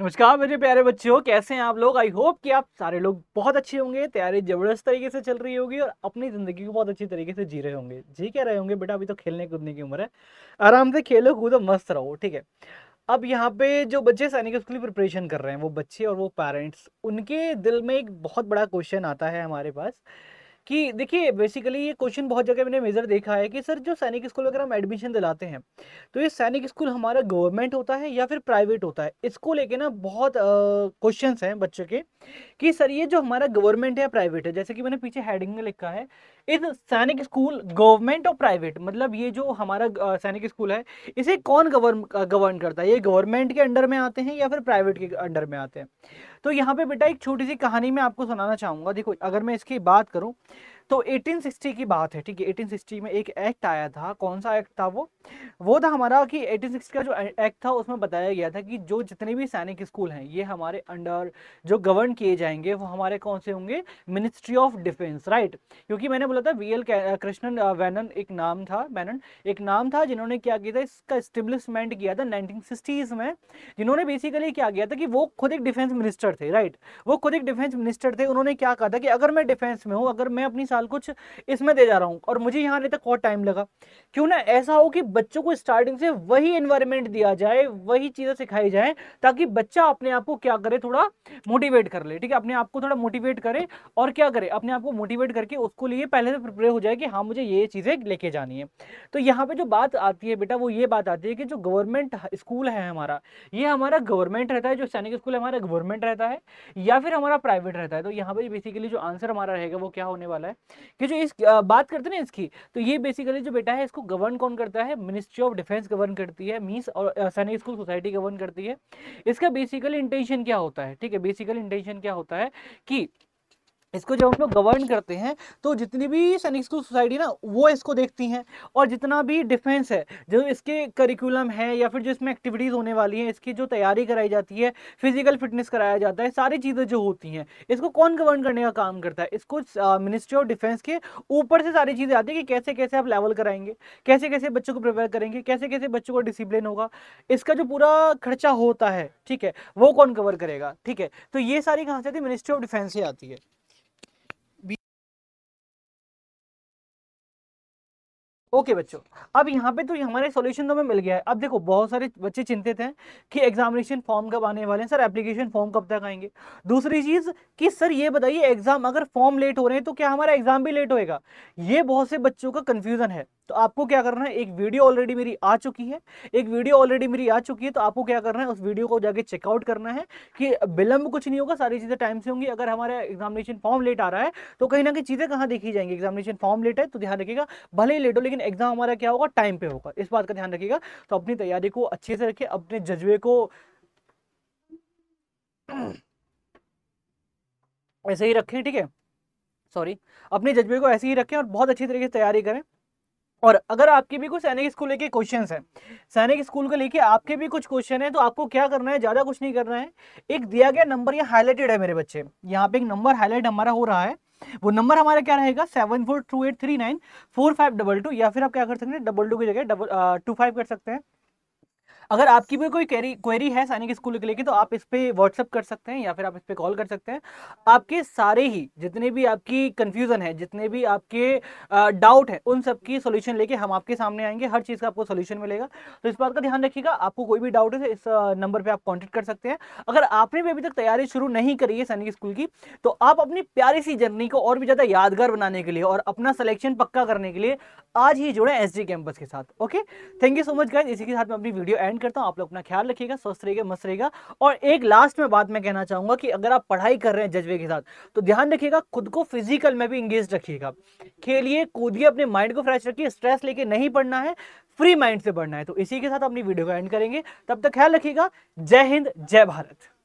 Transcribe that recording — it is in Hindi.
नमस्कार मेरे प्यारे बच्चों कैसे हैं आप लोग आई होप कि आप सारे लोग बहुत अच्छे होंगे तैयारी जबरदस्त तरीके से चल रही होगी और अपनी ज़िंदगी को बहुत अच्छी तरीके से जी रहे होंगे जी क्या रहे होंगे बेटा अभी तो खेलने कूदने की उम्र है आराम से खेलो कूदो मस्त रहो ठीक है अब यहाँ पे जो बच्चे सैनिक स्कूल की प्रिपरेशन कर रहे हैं वो बच्चे और वो पेरेंट्स उनके दिल में एक बहुत बड़ा क्वेश्चन आता है हमारे पास कि देखिए बेसिकली ये क्वेश्चन बहुत जगह मैंने मेजर देखा है कि सर जो सैनिक स्कूल अगर हम एडमिशन दिलाते हैं तो ये सैनिक स्कूल हमारा गवर्नमेंट होता है या फिर प्राइवेट होता है इसको लेके ना बहुत क्वेश्चन हैं बच्चों के कि सर ये जो हमारा गवर्नमेंट है या प्राइवेट है जैसे कि मैंने पीछे हेडिंग में लिखा है इस सैनिक स्कूल गवर्नमेंट और प्राइवेट मतलब ये जो हमारा सैनिक स्कूल है इसे कौन गवर्न गवर्न करता है ये गवर्नमेंट के अंडर में आते हैं या फिर प्राइवेट के अंडर में आते हैं तो यहाँ पे बेटा एक छोटी सी कहानी मैं आपको सुनाना चाहूँगा देखो अगर मैं इसकी बात करूँ तो 1860 की बात है ठीक है 1860 में एक एक्ट आया था कौन सा एक्ट था वो वो था हमारा कि 1860 का जो एक्ट था उसमें बताया गया था कि जो जितने भी सैनिक स्कूल हैं ये हमारे अंडर जो गवर्न किए जाएंगे वो हमारे कौन से होंगे मिनिस्ट्री ऑफ डिफेंस राइट क्योंकि मैंने बोला था वी एल कृष्णन वैनन एक नाम था वैनन एक नाम था जिन्होंने क्या किया था इसका स्टेब्लिशमेंट किया था नाइनटीन में जिन्होंने बेसिकली क्या किया था कि वो खुद एक डिफेंस मिनिस्टर थे राइट वो खुद एक डिफेंस मिनिस्टर थे उन्होंने क्या कहा था कि अगर मैं डिफेंस में हूँ अगर मैं अपनी साल कुछ इसमें दे जा रहा हूँ और मुझे यहाँ आने तक बहुत टाइम लगा क्यों ना ऐसा हो कि बच्चों को स्टार्टिंग से वही इन्वायरमेंट दिया जाए वही चीज़ें सिखाई जाए ताकि बच्चा अपने आप को क्या करे थोड़ा मोटिवेट कर ले ठीक है अपने आप को थोड़ा मोटिवेट करे और क्या करे अपने आप को मोटिवेट करके उसको लिए पहले से प्रिपेयर हो जाए कि हाँ मुझे ये चीज़ें लेके जानी है तो यहाँ पर जो बात आती है बेटा वो ये बात आती है कि जो गवर्नमेंट स्कूल है हमारा ये हमारा गवर्नमेंट रहता है जो सैनिक स्कूल हमारा गवर्नमेंट रहता है या फिर हमारा प्राइवेट रहता है तो यहाँ पर बेसिकली जो आंसर हमारा रहेगा वो क्या होने वाला है कि जो इस बात करते हैं ना इसकी तो ये बेसिकली जो बेटा है इसको गवर्न कौन करता है मिनिस्ट्री ऑफ डिफेंस गवर्न करती है मीन्स और सैनिक स्कूल सोसाइटी गवर्न करती है इसका बेसिकली इंटेंशन क्या होता है ठीक है बेसिकल इंटेंशन क्या होता है कि इसको जब हम लोग गवर्न करते हैं तो जितनी भी सैनिक स्कूल सोसाइटी ना वो इसको देखती हैं और जितना भी डिफेंस है जो इसके करिकुलम है या फिर जो इसमें एक्टिविटीज़ होने वाली हैं इसकी जो तैयारी कराई जाती है फिजिकल फिटनेस कराया जाता है सारी चीज़ें जो होती हैं इसको कौन गवर्न करने का काम करता है इसको मिनिस्ट्री ऑफ डिफेंस के ऊपर से सारी चीज़ें आती है कि कैसे कैसे आप लेवल कराएंगे कैसे कैसे बच्चों को प्रिपेयर करेंगे कैसे कैसे बच्चों को डिसिप्लिन होगा इसका जो पूरा खर्चा होता है ठीक है वो कौन कवर करेगा ठीक है तो ये सारी कहाँ तो से आती है मिनिस्ट्री ऑफ डिफेंस से आती है ओके बच्चों अब यहाँ पे तो हमारे सॉल्यूशन तो हमें मिल गया है अब देखो बहुत सारे बच्चे चिंतित हैं कि एग्जामिनेशन फॉर्म कब आने वाले हैं सर एप्लीकेशन फॉर्म कब तक आएंगे दूसरी चीज़ कि सर ये बताइए एग्जाम अगर फॉर्म लेट हो रहे हैं तो क्या हमारा एग्जाम भी लेट होएगा ये बहुत से बच्चों का कंफ्यूजन है तो आपको क्या करना है एक वीडियो ऑलरेडी मेरी आ चुकी है एक वीडियो ऑलरेडी मेरी आ चुकी है तो आपको क्या करना है उस वीडियो को जाके चेकआउट करना है कि विलंब कुछ नहीं होगा सारी चीज़ें टाइम से होंगी अगर हमारे एग्जामिनेशन फॉर्म लेट आ रहा है तो कहीं ना कहीं चीज़ें कहाँ देखी जाएंगी एग्जामिनेशन फॉर्म लेट है तो ध्यान रखिएगा भले ही लेट हो लेकिन एग्जाम हमारा क्या होगा टाइम पे होगा इस बात का ध्यान रखिएगा तो अपनी तैयारी को अच्छे से रखिए अपने जज्बे को ऐसे ही रखें ठीक है सॉरी अपने जज्बे को ऐसे ही रखें और बहुत अच्छी तरीके से तैयारी करें और अगर आपके भी कुछ सैनिक स्कूल लेके क्वेश्चन हैं सैनिक स्कूल को लेके आपके भी कुछ क्वेश्चन है तो आपको क्या करना है ज़्यादा कुछ नहीं करना है एक दिया गया नंबर यहाँ हाईलाइटेड है मेरे बच्चे यहाँ पे एक नंबर हाईलाइट हमारा हो रहा है वो नंबर हमारा क्या रहेगा seven four two eight three nine four five double two या फिर आप क्या कर सकते हैं डबल टू की जगह डबल टू फाइव कर सकते हैं अगर आपकी भी कोई क्वेरी क्वेरी है सैनिक स्कूल के लेके तो आप इस पर व्हाट्सअप कर सकते हैं या फिर आप इस पर कॉल कर सकते हैं आपके सारे ही जितने भी आपकी कन्फ्यूज़न है जितने भी आपके डाउट है उन सबकी सोल्यूशन लेके हम आपके सामने आएंगे हर चीज़ का आपको सोल्यूशन मिलेगा तो इस बात का ध्यान रखिएगा आपको कोई भी डाउट है तो इस नंबर पर आप कॉन्टेक्ट कर सकते हैं अगर आपने भी अभी तक तैयारी शुरू नहीं करी है सैनिक स्कूल की तो आप अपनी प्यारी सी जर्नी को और भी ज़्यादा यादगार बनाने के लिए और अपना सलेक्शन पक्का करने के लिए आज ही जुड़े एस कैंपस के साथ okay thank you so much guys इसी के साथ मैं अपनी वीडियो एंड कमेंट करता हूँ आप लोग अपना ख्याल रखिएगा स्वस्थ रहिएगा मस्त रहेगा और एक लास्ट में बात मैं कहना चाहूंगा कि अगर आप पढ़ाई कर रहे हैं जज्बे के साथ तो ध्यान रखिएगा खुद को फिजिकल में भी इंगेज रखिएगा खेलिए कूदिए अपने माइंड को फ्रेश रखिए स्ट्रेस लेके नहीं पढ़ना है फ्री माइंड से पढ़ना है तो इसी के साथ अपनी वीडियो को एंड करेंगे तब तक ख्याल रखिएगा जय हिंद जय भारत